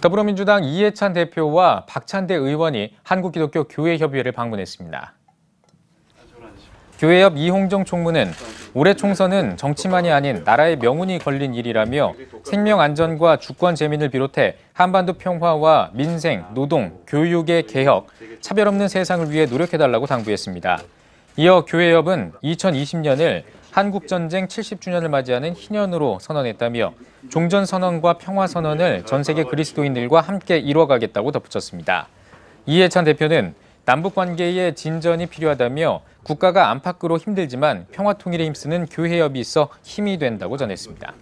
더불어민주당 이해찬 대표와 박찬대 의원이 한국기독교 교회협의회를 방문했습니다. 교회협 이홍정 총무는 올해 총선은 정치만이 아닌 나라의 명운이 걸린 일이라며 생명 안전과 주권 재민을 비롯해 한반도 평화와 민생, 노동, 교육의 개혁, 차별 없는 세상을 위해 노력해달라고 당부했습니다. 이어 교회협은 2020년을 한국전쟁 70주년을 맞이하는 희년으로 선언했다며 종전선언과 평화선언을 전 세계 그리스도인들과 함께 이뤄가겠다고 덧붙였습니다. 이해찬 대표는 남북 관계의 진전이 필요하다며 국가가 안팎으로 힘들지만 평화 통일에 힘쓰는 교회협이 있어 힘이 된다고 전했습니다.